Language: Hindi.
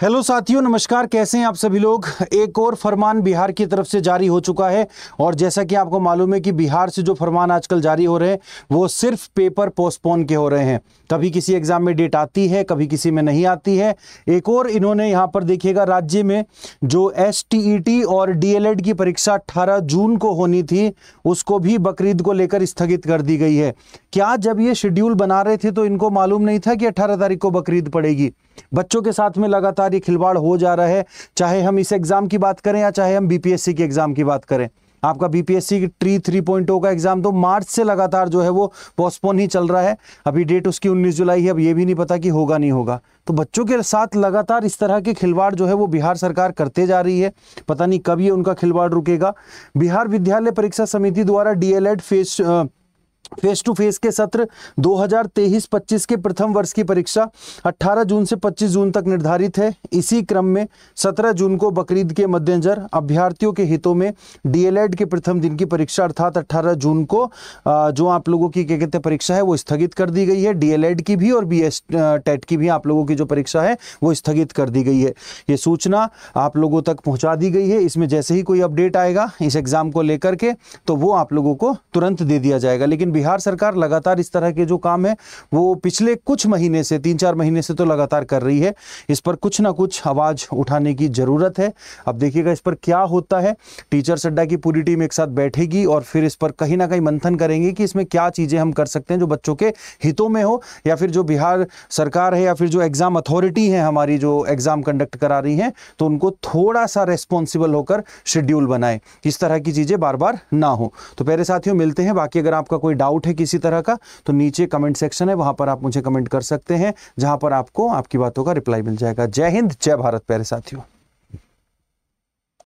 हेलो साथियों नमस्कार कैसे हैं आप सभी लोग एक और फरमान बिहार की तरफ से जारी हो चुका है और जैसा कि आपको मालूम है कि बिहार से जो फरमान आजकल जारी हो रहे हैं वो सिर्फ पेपर पोस्टपोन के हो रहे हैं कभी किसी एग्ज़ाम में डेट आती है कभी किसी में नहीं आती है एक और इन्होंने यहाँ पर देखिएगा राज्य में जो एस e और डी की परीक्षा अट्ठारह जून को होनी थी उसको भी बकरीद को लेकर स्थगित कर दी गई है क्या जब ये शेड्यूल बना रहे थे तो इनको मालूम नहीं था कि अट्ठारह तारीख को बकरीद पड़ेगी बच्चों के साथ में लगातार बार ये खिलवाड़ हो जा रहा है चाहे हम इस एग्जाम की बात करें या चाहे हम बीपीएससी के एग्जाम की बात करें आपका बीपीएससी ट्री थ्री पॉइंट का एग्जाम तो मार्च से लगातार जो है वो पोस्टपोन ही चल रहा है अभी डेट उसकी 19 जुलाई है अब ये भी नहीं पता कि होगा नहीं होगा तो बच्चों के साथ लगातार इस तरह के खिलवाड़ जो है वो बिहार सरकार करते जा रही है पता नहीं कब ये उनका खिलवाड़ रुकेगा बिहार विद्यालय परीक्षा समिति द्वारा DElEd phase phase two phase के सत्र 2023-25 के प्रथम वर्ष की परीक्षा 18 जून से 25 जून तक निर्धारित है इसी क्रम में 17 जून को बकरीद के मद्देनजर अभ्यर्थियों के हितों में डीएलएड के प्रथम दिन की परीक्षा अर्थात 18 जून को जो आप लोगों की क्या कहते परीक्षा है वो स्थगित कर दी गई है डीएलएड की भी और बी टेट की भी आप लोगों की जो परीक्षा है वो स्थगित कर दी गई है ये सूचना आप लोगों तक पहुँचा दी गई है इसमें जैसे ही कोई अपडेट आएगा इस एग्ज़ाम को लेकर के तो वो आप लोगों को तुरंत दे दिया जाएगा लेकिन बिहार सरकार लगातार इस तरह के जो काम है वो पिछले कुछ महीने से तीन चार महीने से तो लगातार कर रही है इस पर कुछ ना कुछ आवाज़ उठाने की ज़रूरत है अब देखिएगा इस पर क्या होता है टीचर अड्डा की पूरी टीम एक साथ बैठेगी और फिर इस पर कहीं ना कहीं मंथन करेंगे कि इसमें क्या चीज़ें हम कर सकते हैं जो बच्चों के हितों में हो या फिर जो बिहार सरकार है या फिर जो एग्ज़ाम अथॉरिटी है हमारी जो एग्ज़ाम कंडक्ट करा रही है तो उनको थोड़ा सा रेस्पॉन्सिबल होकर शेड्यूल बनाए इस तरह की चीज़ें बार बार ना हो तो पहले साथियों मिलते हैं बाकी अगर आपका कोई डाउट डाउट है किसी तरह का तो नीचे कमेंट सेक्शन है वहां पर आप मुझे कमेंट कर सकते हैं जहां पर आपको आपकी बातों का रिप्लाई मिल जाएगा जय हिंद जय भारत प्यारे साथियों